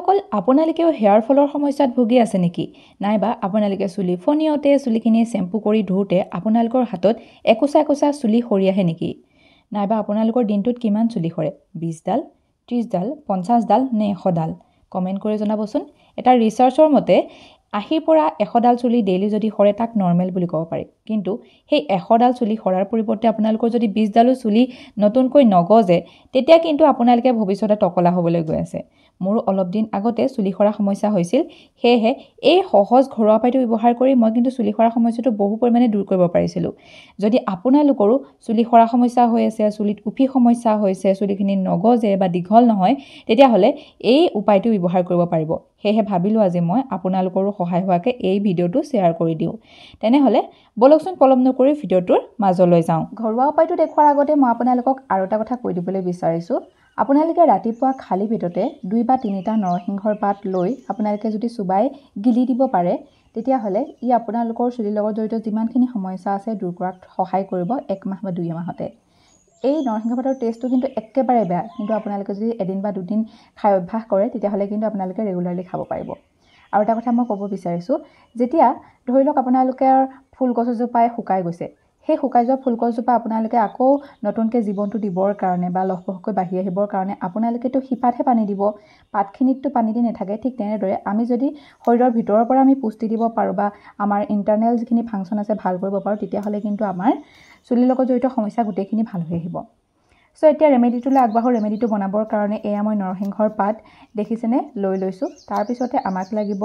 বন্ধুসকল আপোনালোকেও হেয়াৰ ফলৰ সমস্যাত ভুগি আছে নেকি নাইবা আপোনালোকে চুলি ফনিয়তে চুলিখিনি চেম্পু কৰি ধুওঁতে আপোনালোকৰ হাতত একোচা একোচা চুলি সৰি আহে নেকি নাইবা আপোনালোকৰ দিনটোত কিমান চুলি সৰে বিছডাল ত্ৰিছডাল পঞ্চাছডাল নে এশডাল কমেণ্ট কৰি জনাবচোন এটা ৰিচাৰ্চৰ মতে আশীৰ পৰা এশডাল চুলি ডেইলি যদি সৰে তাক নৰ্মেল বুলি ক'ব পাৰি কিন্তু সেই এশডাল চুলি সৰাৰ পৰিৱৰ্তে আপোনালোকৰ যদি বিছডালো চুলি নতুনকৈ নগজে তেতিয়া কিন্তু আপোনালোকে ভৱিষ্যতে টকলা হ'বলৈ গৈ আছে মোৰো অলপ দিন আগতে চুলি সৰা সমস্যা হৈছিল সেয়েহে এই সহজ ঘৰুৱা উপায়টো ব্যৱহাৰ কৰি মই কিন্তু চুলি সৰা সমস্যাটো বহু পৰিমাণে দূৰ কৰিব পাৰিছিলোঁ যদি আপোনালোকৰো চুলি সৰা সমস্যা হৈ আছে চুলিত উফি সমস্যা হৈছে চুলিখিনি নগজে বা দীঘল নহয় তেতিয়াহ'লে এই উপায়টো ব্যৱহাৰ কৰিব পাৰিব সেয়েহে ভাবিলোঁ আজি মই আপোনালোকৰো সহায় হোৱাকৈ এই ভিডিঅ'টো শ্বেয়াৰ কৰি দিওঁ তেনেহ'লে ব'লকচোন পলম নকৰি ভিডিঅ'টোৰ মাজলৈ যাওঁ ঘৰুৱা উপায়টো দেখুৱাৰ আগতে মই আপোনালোকক আৰু এটা কথা কৈ দিবলৈ বিচাৰিছোঁ আপোনালোকে ৰাতিপুৱা খালী ভিতৰতে দুই বা তিনিটা নৰসিংহৰ পাত লৈ আপোনালোকে যদি চুবাই গিলি দিব পাৰে তেতিয়াহ'লে ই আপোনালোকৰ চুলিৰ লগত জড়িত যিমানখিনি সমস্যা আছে দূৰ কৰাত সহায় কৰিব এক মাহ বা দুই এমাহতে এই নৰসিংহ পাতৰ টেষ্টটো কিন্তু একেবাৰে বেয়া কিন্তু আপোনালোকে যদি এদিন বা দুদিন খাই অভ্যাস কৰে তেতিয়াহ'লে কিন্তু আপোনালোকে ৰেগুলাৰলি খাব পাৰিব আৰু এটা কথা মই ক'ব বিচাৰিছোঁ যেতিয়া ধৰি লওক আপোনালোকৰ ফুলগছ এজোপাই শুকাই গৈছে সেই শুকাই যোৱা ফুলকলজোপা আপোনালোকে আকৌ নতুনকৈ জীৱনটো দিবৰ কাৰণে বা লহপহকৈ বাঢ়ি আহিবৰ কাৰণে আপোনালোকেতো শিপাতহে পানী দিব পাতখিনিততো পানী দি নাথাকে ঠিক তেনেদৰে আমি যদি শৰীৰৰ ভিতৰৰ পৰা আমি পুষ্টি দিব পাৰোঁ বা আমাৰ ইণ্টাৰনেল যিখিনি ফাংচন আছে ভাল কৰিব পাৰোঁ তেতিয়াহ'লে কিন্তু আমাৰ চুলিৰ লগত জড়িত সমস্যা গোটেইখিনি ভাল হৈ আহিব চ' এতিয়া ৰেমেডিটোলৈ আগবাঢ়ো ৰেমেডিটো বনাবৰ কাৰণে এয়া মই নৰসিংহৰ পাত দেখিছেনে লৈ লৈছোঁ তাৰপিছতে আমাক লাগিব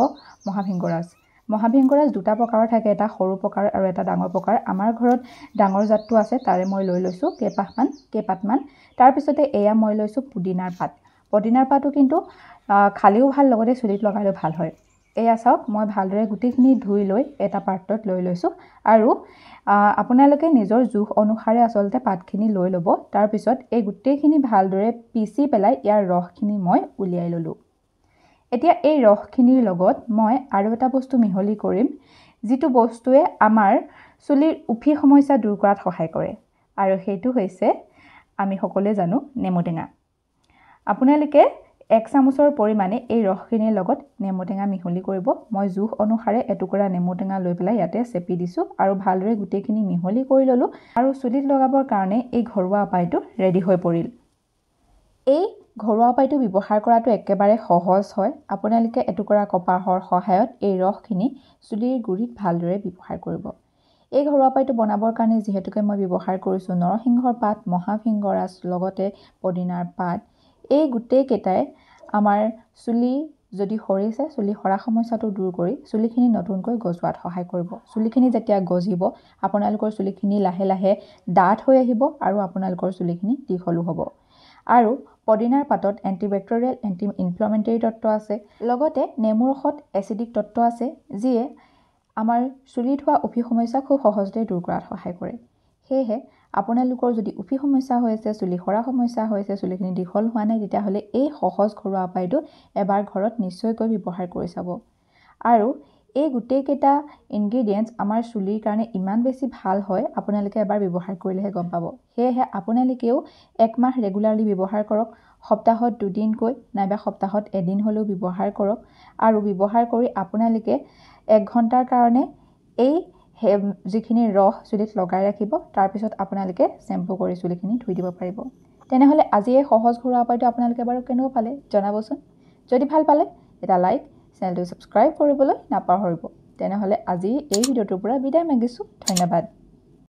মহাভিংগৰাজ মহাভিংগৰাজ দুটা প্ৰকাৰৰ থাকে এটা সৰু প্ৰকাৰ আৰু এটা ডাঙৰ প্ৰকাৰ আমাৰ ঘৰত ডাঙৰ জাতটো আছে তাৰে মই লৈ লৈছোঁ কেইপাহমান কেইপাতমান তাৰপিছতে এয়া মই লৈছোঁ পুদিনাৰ পাত পদিনাৰ পাতো কিন্তু খালেও ভাল লগতে চুলিত লগালেও ভাল হয় এয়া চাওক মই ভালদৰে গোটেইখিনি ধুই লৈ এটা পাত্ৰত লৈ লৈছোঁ আৰু আপোনালোকে নিজৰ জোখ অনুসাৰে আচলতে পাতখিনি লৈ ল'ব তাৰপিছত এই গোটেইখিনি ভালদৰে পিচি পেলাই ইয়াৰ ৰসখিনি মই উলিয়াই ল'লোঁ এতিয়া এই ৰসখিনিৰ লগত মই আৰু এটা বস্তু মিহলি কৰিম যিটো বস্তুৱে আমাৰ চুলিৰ উফি সমস্যা দূৰ কৰাত সহায় কৰে আৰু সেইটো হৈছে আমি সকলোৱে জানো নেমু টেঙা আপোনালোকে এক চামুচৰ পৰিমাণে এই ৰসখিনিৰ লগত নেমু টেঙা মিহলি কৰিব মই জোখ অনুসাৰে এটুকুৰা নেমু টেঙা লৈ পেলাই ইয়াতে চেপি দিছোঁ আৰু ভালদৰে গোটেইখিনি মিহলি কৰি ল'লোঁ আৰু চুলিত লগাবৰ কাৰণে এই ঘৰুৱা উপায়টো ৰেডি হৈ পৰিল এই ঘৰুৱা উপায়টো ব্যৱহাৰ কৰাটো একেবাৰে সহজ হয় আপোনালোকে এটুকুৰা কপাহৰ সহায়ত এই ৰসখিনি চুলিৰ গুৰিত ভালদৰে ব্যৱহাৰ কৰিব এই ঘৰুৱা উপায়টো বনাবৰ কাৰণে যিহেতুকে মই ব্যৱহাৰ কৰিছোঁ নৰসিংহৰ পাত মহাসিংহৰাজ লগতে পদিনাৰ পাত এই গোটেইকেইটাই আমাৰ চুলি যদি সৰিছে চুলি সৰা সমস্যাটো দূৰ কৰি চুলিখিনি নতুনকৈ গজোৱাত সহায় কৰিব চুলিখিনি যেতিয়া গজিব আপোনালোকৰ চুলিখিনি লাহে লাহে ডাঠ হৈ আহিব আৰু আপোনালোকৰ চুলিখিনি দীঘলো হ'ব আৰু পদিনাৰ পাতত এণ্টিবেক্টেৰিয়েল এণ্টি ইনফ্লমেণ্টেৰী তত্ত্ব আছে লগতে নেমু ৰসত এচিডিক তত্ত্ব আছে যিয়ে আমাৰ চুলিত হোৱা উফি সমস্যা খুব সহজতে দূৰ কৰাত সহায় কৰে সেয়েহে আপোনালোকৰ যদি উফি সমস্যা হৈ আছে চুলি সৰা সমস্যা হৈ আছে চুলিখিনি দীঘল হোৱা নাই তেতিয়াহ'লে এই সহজ ঘৰুৱা উপায়টো এবাৰ ঘৰত নিশ্চয়কৈ ব্যৱহাৰ কৰি চাব আৰু এই গোটেইকেইটা ইনগ্ৰিডিয়েণ্টছ আমাৰ চুলিৰ কাৰণে ইমান বেছি ভাল হয় আপোনালোকে এবাৰ ব্যৱহাৰ কৰিলেহে গম পাব সেয়েহে আপোনালোকেও একমাহ ৰেগুলাৰলি ব্যৱহাৰ কৰক সপ্তাহত দুদিনকৈ নাইবা সপ্তাহত এদিন হ'লেও ব্যৱহাৰ কৰক আৰু ব্যৱহাৰ কৰি আপোনালোকে এক ঘণ্টাৰ কাৰণে এই যিখিনি ৰস চুলিত লগাই ৰাখিব তাৰপিছত আপোনালোকে চেম্পু কৰি চুলিখিনি ধুই দিব পাৰিব তেনেহ'লে আজি এই সহজ ঘৰুৱা উপায়টো আপোনালোকে বাৰু কেনেকুৱা পালে জনাবচোন যদি ভাল পালে এটা লাইক চেনেলটো ছাবস্ক্ৰাইব কৰিবলৈ নাপাহৰিব তেনেহ'লে আজি এই ভিডিঅ'টোৰ পৰা বিদায় মাগিছোঁ ধন্যবাদ